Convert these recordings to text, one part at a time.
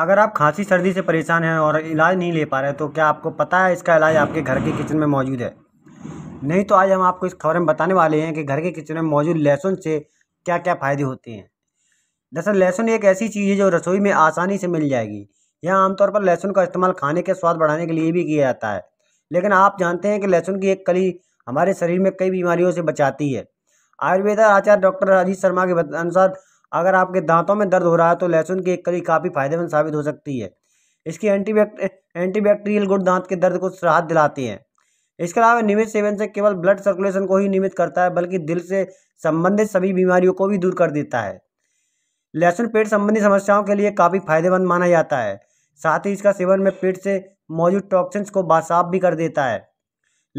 अगर आप खांसी सर्दी से परेशान हैं और इलाज नहीं ले पा रहे तो क्या आपको पता है इसका इलाज आपके घर के किचन में मौजूद है नहीं तो आज हम आपको इस खबर में बताने वाले हैं कि घर के किचन में मौजूद लहसुन से क्या क्या फ़ायदे होते हैं दरअसल लहसुन एक ऐसी चीज़ है जो रसोई में आसानी से मिल जाएगी यह आमतौर पर लहसुन का इस्तेमाल खाने के स्वाद बढ़ाने के लिए भी किया जाता है लेकिन आप जानते हैं कि लहसुन की एक कली हमारे शरीर में कई बीमारियों से बचाती है आयुर्वेदा आचार्य डॉक्टर राजीव शर्मा के अनुसार अगर आपके दांतों में दर्द हो रहा है तो लहसुन की एक कली काफ़ी फायदेमंद साबित हो सकती है इसकी एंटीबैक्ट एंटीबैक्टीरियल गुड़ दांत के दर्द को राहत दिलाती है इसके अलावा नियमित सेवन से केवल ब्लड सर्कुलेशन को ही नियमित करता है बल्कि दिल से संबंधित सभी बीमारियों को भी दूर कर देता है लहसुन पेट संबंधी समस्याओं के लिए काफ़ी फायदेमंद माना जाता है साथ ही इसका सेवन में पेट से मौजूद टॉक्सिन्स को बासाफ भी कर देता है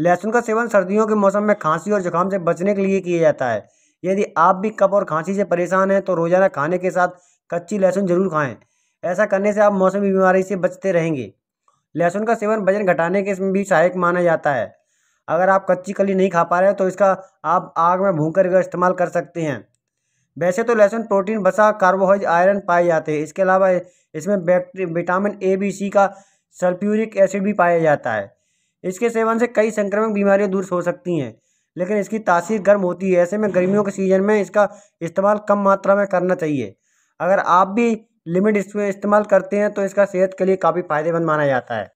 लहसुन का सेवन सर्दियों के मौसम में खांसी और जुकाम से बचने के लिए किया जाता है यदि आप भी कप और खांसी से परेशान हैं तो रोज़ाना खाने के साथ कच्ची लहसुन जरूर खाएं ऐसा करने से आप मौसमी बीमारी से बचते रहेंगे लहसुन का सेवन वजन घटाने के भी सहायक माना जाता है अगर आप कच्ची कली नहीं खा पा रहे तो इसका आप आग में भून कर इस्तेमाल कर सकते हैं वैसे तो लहसुन प्रोटीन बसा कार्बोहाइड आयरन पाए जाते हैं इसके अलावा इसमें विटामिन ए बी सी का सल्फ्यूरिक एसिड भी पाया जाता है इसके सेवन से कई संक्रमण बीमारियां दूर हो सकती हैं लेकिन इसकी तासीर गर्म होती है ऐसे में गर्मियों के सीज़न में इसका इस्तेमाल कम मात्रा में करना चाहिए अगर आप भी लिमिट इसमें इस्तेमाल करते हैं तो इसका सेहत के लिए काफ़ी फ़ायदेमंद माना जाता है